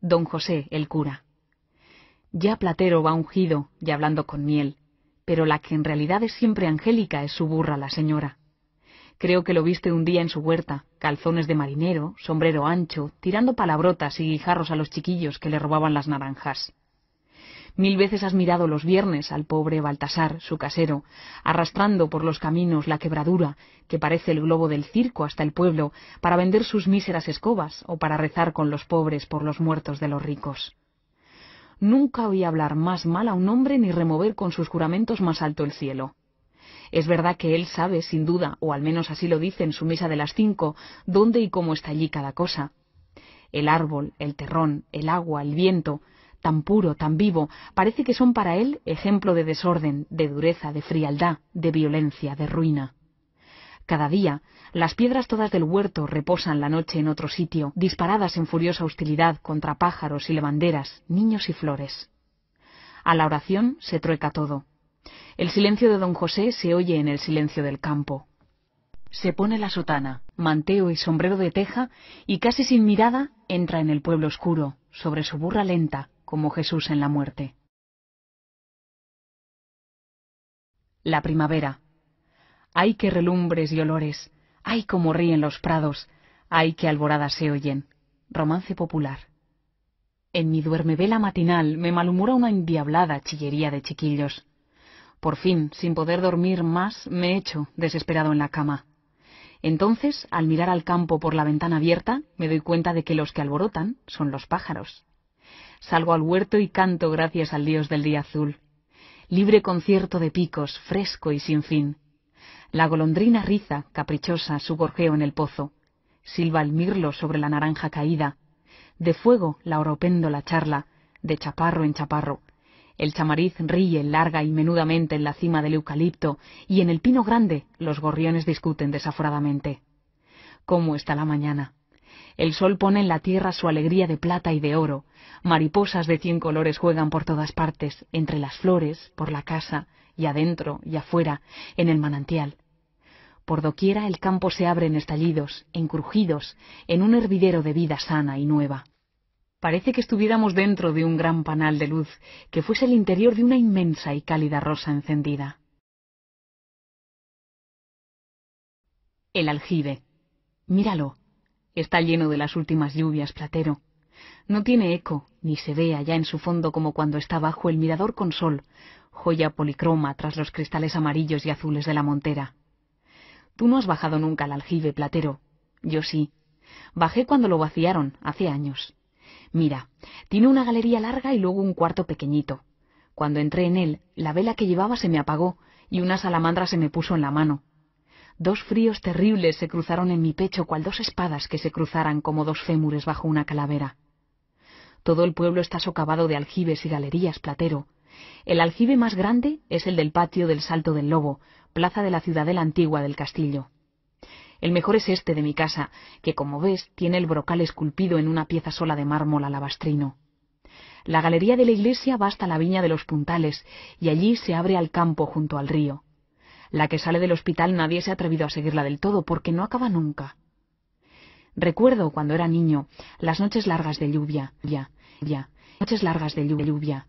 don José, el cura. Ya Platero va ungido y hablando con miel, pero la que en realidad es siempre angélica es su burra, la señora. Creo que lo viste un día en su huerta, calzones de marinero, sombrero ancho, tirando palabrotas y guijarros a los chiquillos que le robaban las naranjas. Mil veces has mirado los viernes al pobre Baltasar, su casero, arrastrando por los caminos la quebradura, que parece el globo del circo hasta el pueblo, para vender sus míseras escobas o para rezar con los pobres por los muertos de los ricos. Nunca oí hablar más mal a un hombre ni remover con sus juramentos más alto el cielo. Es verdad que él sabe, sin duda, o al menos así lo dice en su misa de las cinco, dónde y cómo está allí cada cosa. El árbol, el terrón, el agua, el viento, tan puro, tan vivo, parece que son para él ejemplo de desorden, de dureza, de frialdad, de violencia, de ruina. Cada día, las piedras todas del huerto reposan la noche en otro sitio, disparadas en furiosa hostilidad contra pájaros y levanderas, niños y flores. A la oración se trueca todo. El silencio de don José se oye en el silencio del campo. Se pone la sotana, manteo y sombrero de teja, y casi sin mirada entra en el pueblo oscuro, sobre su burra lenta, como Jesús en la muerte. La primavera. ¡Ay, qué relumbres y olores, ¡Ay, cómo ríen los prados, ¡Ay, que alboradas se oyen. Romance popular. En mi duermevela matinal me malhumora una endiablada chillería de chiquillos. Por fin, sin poder dormir más, me echo, desesperado en la cama. Entonces, al mirar al campo por la ventana abierta, me doy cuenta de que los que alborotan son los pájaros salgo al huerto y canto gracias al dios del día azul. Libre concierto de picos, fresco y sin fin. La golondrina riza, caprichosa, su gorjeo en el pozo. Silba el mirlo sobre la naranja caída. De fuego la oropéndola charla, de chaparro en chaparro. El chamariz ríe larga y menudamente en la cima del eucalipto, y en el pino grande los gorriones discuten desaforadamente. ¿Cómo está la mañana? El sol pone en la tierra su alegría de plata y de oro. Mariposas de cien colores juegan por todas partes, entre las flores, por la casa, y adentro, y afuera, en el manantial. Por doquiera el campo se abre en estallidos, en crujidos, en un hervidero de vida sana y nueva. Parece que estuviéramos dentro de un gran panal de luz, que fuese el interior de una inmensa y cálida rosa encendida. El aljibe. Míralo, Está lleno de las últimas lluvias, Platero. No tiene eco, ni se ve allá en su fondo como cuando está bajo el mirador con sol, joya policroma tras los cristales amarillos y azules de la montera. Tú no has bajado nunca al aljibe, Platero. Yo sí. Bajé cuando lo vaciaron, hace años. Mira, tiene una galería larga y luego un cuarto pequeñito. Cuando entré en él, la vela que llevaba se me apagó y una salamandra se me puso en la mano. Dos fríos terribles se cruzaron en mi pecho cual dos espadas que se cruzaran como dos fémures bajo una calavera. Todo el pueblo está socavado de aljibes y galerías, platero. El aljibe más grande es el del patio del Salto del Lobo, plaza de la ciudadela antigua del castillo. El mejor es este de mi casa, que como ves tiene el brocal esculpido en una pieza sola de mármol alabastrino. La galería de la iglesia va hasta la viña de los puntales, y allí se abre al campo junto al río. La que sale del hospital nadie se ha atrevido a seguirla del todo porque no acaba nunca. Recuerdo cuando era niño las noches largas de lluvia, ya, ya, noches largas de lluvia, lluvia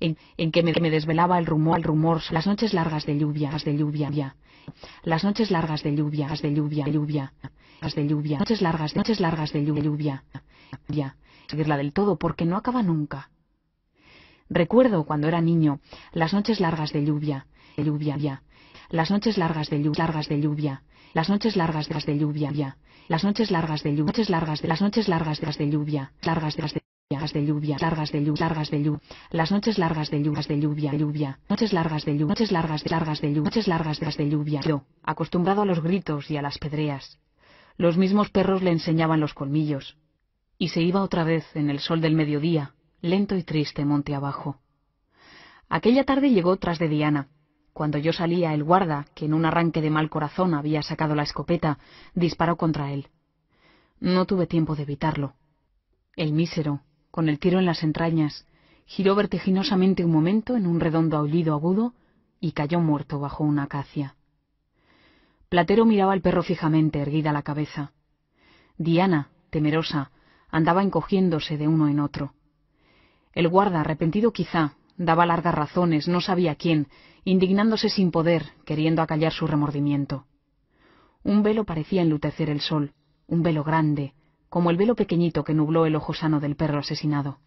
en, que, me, desvelaba el rumor, el rumor, las noches largas de lluvia, las de lluvia, ya, las noches largas de lluvia, las de lluvia, lluvia, las de lluvia, noches largas, noches largas de lluvia, lluvia, ya, seguirla del todo porque no acaba nunca. Recuerdo cuando era niño las noches largas de lluvia, de lluvia, ya, las noches largas de lluvia, largas de lluvia, las noches largas de, de lluvia, las noches largas de lluvia, largas de las noches largas de de lluvia, largas de las de largas de lluvia, largas de lluvia, largas de lluvia, las noches largas de lluvias de lluvia, lluvia, noches largas de lluvia, noches largas de largas de lluvia, noches largas de de lluvia. Yo, acostumbrado a los gritos y a las pedreas, los mismos perros le enseñaban los colmillos, y se iba otra vez en el sol del mediodía, lento y triste monte abajo. Aquella tarde llegó tras de Diana, cuando yo salía, el guarda, que en un arranque de mal corazón había sacado la escopeta, disparó contra él. No tuve tiempo de evitarlo. El mísero, con el tiro en las entrañas, giró vertiginosamente un momento en un redondo aullido agudo y cayó muerto bajo una acacia. Platero miraba al perro fijamente, erguida la cabeza. Diana, temerosa, andaba encogiéndose de uno en otro. El guarda, arrepentido quizá, Daba largas razones, no sabía quién, indignándose sin poder, queriendo acallar su remordimiento. Un velo parecía enlutecer el sol, un velo grande, como el velo pequeñito que nubló el ojo sano del perro asesinado.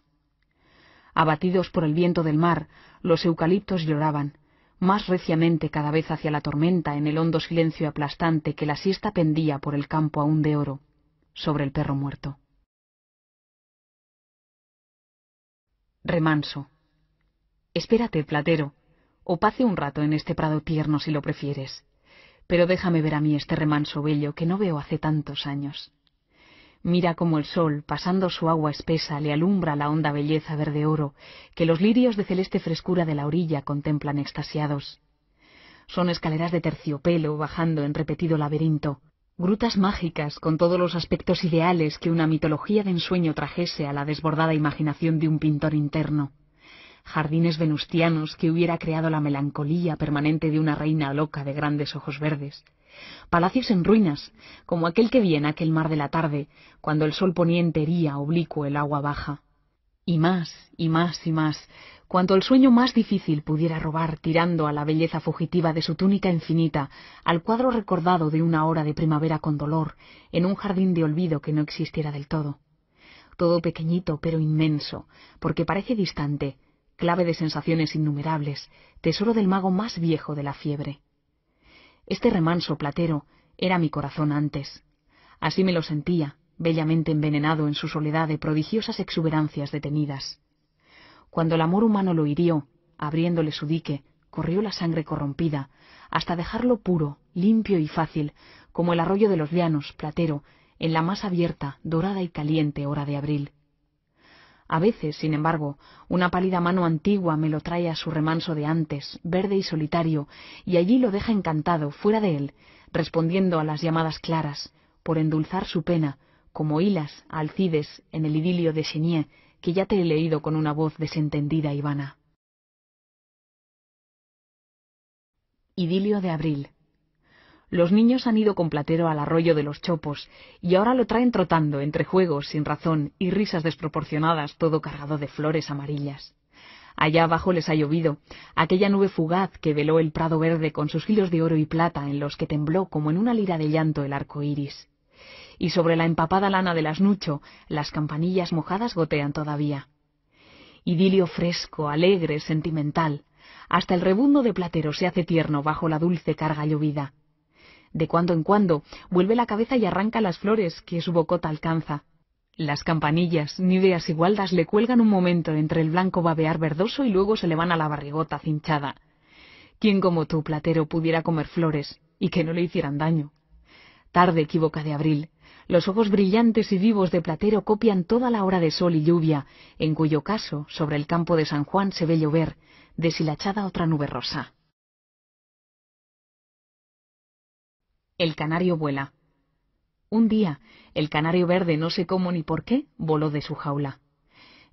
Abatidos por el viento del mar, los eucaliptos lloraban, más reciamente cada vez hacia la tormenta en el hondo silencio aplastante que la siesta pendía por el campo aún de oro, sobre el perro muerto. Remanso. Espérate, platero, o pase un rato en este prado tierno si lo prefieres. Pero déjame ver a mí este remanso bello que no veo hace tantos años. Mira cómo el sol, pasando su agua espesa, le alumbra la honda belleza verde oro que los lirios de celeste frescura de la orilla contemplan extasiados. Son escaleras de terciopelo bajando en repetido laberinto, grutas mágicas con todos los aspectos ideales que una mitología de ensueño trajese a la desbordada imaginación de un pintor interno jardines venustianos que hubiera creado la melancolía permanente de una reina loca de grandes ojos verdes, palacios en ruinas, como aquel que vi en aquel mar de la tarde, cuando el sol poniente hería oblicuo el agua baja. Y más, y más, y más, cuanto el sueño más difícil pudiera robar tirando a la belleza fugitiva de su túnica infinita, al cuadro recordado de una hora de primavera con dolor, en un jardín de olvido que no existiera del todo. Todo pequeñito pero inmenso, porque parece distante, clave de sensaciones innumerables, tesoro del mago más viejo de la fiebre. Este remanso platero era mi corazón antes. Así me lo sentía, bellamente envenenado en su soledad de prodigiosas exuberancias detenidas. Cuando el amor humano lo hirió, abriéndole su dique, corrió la sangre corrompida, hasta dejarlo puro, limpio y fácil, como el arroyo de los llanos, platero, en la más abierta, dorada y caliente hora de abril. A veces, sin embargo, una pálida mano antigua me lo trae a su remanso de antes, verde y solitario, y allí lo deja encantado, fuera de él, respondiendo a las llamadas claras, por endulzar su pena, como hilas Alcides en el idilio de Chenier, que ya te he leído con una voz desentendida y vana. Idilio de abril. Los niños han ido con Platero al arroyo de los chopos y ahora lo traen trotando entre juegos sin razón y risas desproporcionadas, todo cargado de flores amarillas. Allá abajo les ha llovido, aquella nube fugaz que veló el prado verde con sus hilos de oro y plata en los que tembló como en una lira de llanto el arco iris. Y sobre la empapada lana del asnucho, las campanillas mojadas gotean todavía. Idilio fresco, alegre, sentimental. Hasta el rebundo de platero se hace tierno bajo la dulce carga llovida. De cuando en cuando vuelve la cabeza y arranca las flores que su bocota alcanza. Las campanillas, níveas y gualdas le cuelgan un momento entre el blanco babear verdoso y luego se le van a la barrigota cinchada. ¿Quién como tú, platero, pudiera comer flores y que no le hicieran daño? Tarde equivoca de abril. Los ojos brillantes y vivos de Platero copian toda la hora de sol y lluvia, en cuyo caso, sobre el campo de San Juan se ve llover, deshilachada otra nube rosa. El canario vuela. Un día, el canario verde, no sé cómo ni por qué, voló de su jaula.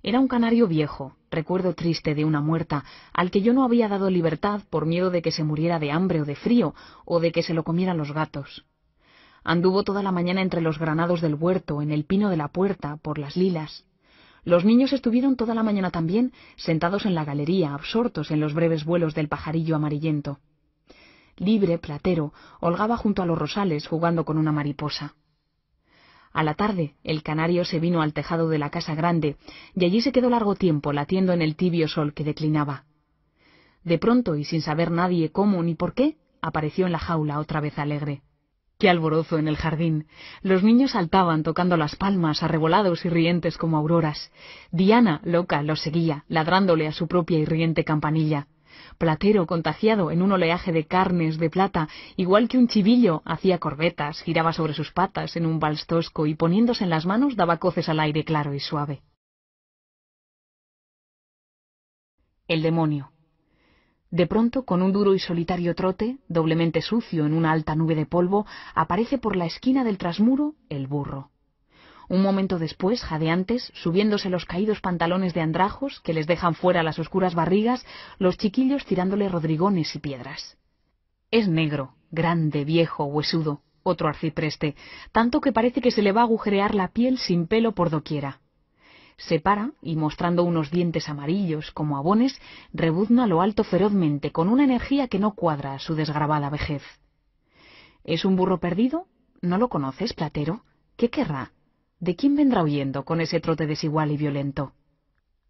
Era un canario viejo, recuerdo triste de una muerta, al que yo no había dado libertad por miedo de que se muriera de hambre o de frío, o de que se lo comieran los gatos. Anduvo toda la mañana entre los granados del huerto, en el pino de la puerta, por las lilas. Los niños estuvieron toda la mañana también sentados en la galería, absortos en los breves vuelos del pajarillo amarillento libre, platero, holgaba junto a los rosales jugando con una mariposa. A la tarde, el canario se vino al tejado de la casa grande, y allí se quedó largo tiempo latiendo en el tibio sol que declinaba. De pronto, y sin saber nadie cómo ni por qué, apareció en la jaula otra vez alegre. ¡Qué alborozo en el jardín! Los niños saltaban tocando las palmas, arrebolados y rientes como auroras. Diana, loca, los seguía, ladrándole a su propia y riente campanilla. Platero, contagiado en un oleaje de carnes de plata, igual que un chivillo, hacía corbetas, giraba sobre sus patas en un vals y poniéndose en las manos daba coces al aire claro y suave. El demonio. De pronto, con un duro y solitario trote, doblemente sucio en una alta nube de polvo, aparece por la esquina del trasmuro el burro. Un momento después, jadeantes, subiéndose los caídos pantalones de andrajos que les dejan fuera las oscuras barrigas, los chiquillos tirándole rodrigones y piedras. Es negro, grande, viejo, huesudo, otro arcipreste, tanto que parece que se le va a agujerear la piel sin pelo por doquiera. Se para y mostrando unos dientes amarillos como abones, rebuzna lo alto ferozmente con una energía que no cuadra a su desgravada vejez. ¿Es un burro perdido? ¿No lo conoces, platero? ¿Qué querrá? ¿De quién vendrá huyendo con ese trote desigual y violento?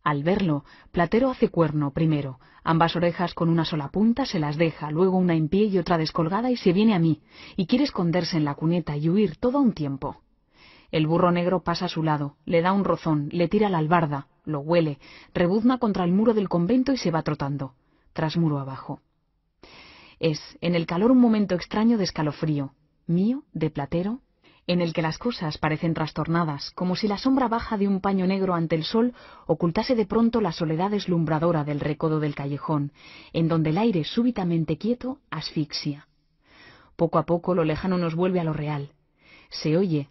Al verlo, Platero hace cuerno primero, ambas orejas con una sola punta se las deja, luego una en pie y otra descolgada y se viene a mí, y quiere esconderse en la cuneta y huir todo un tiempo. El burro negro pasa a su lado, le da un rozón, le tira la albarda, lo huele, rebuzna contra el muro del convento y se va trotando, tras muro abajo. Es, en el calor, un momento extraño de escalofrío, mío, de platero, en el que las cosas parecen trastornadas, como si la sombra baja de un paño negro ante el sol ocultase de pronto la soledad deslumbradora del recodo del callejón, en donde el aire súbitamente quieto asfixia. Poco a poco lo lejano nos vuelve a lo real. Se oye,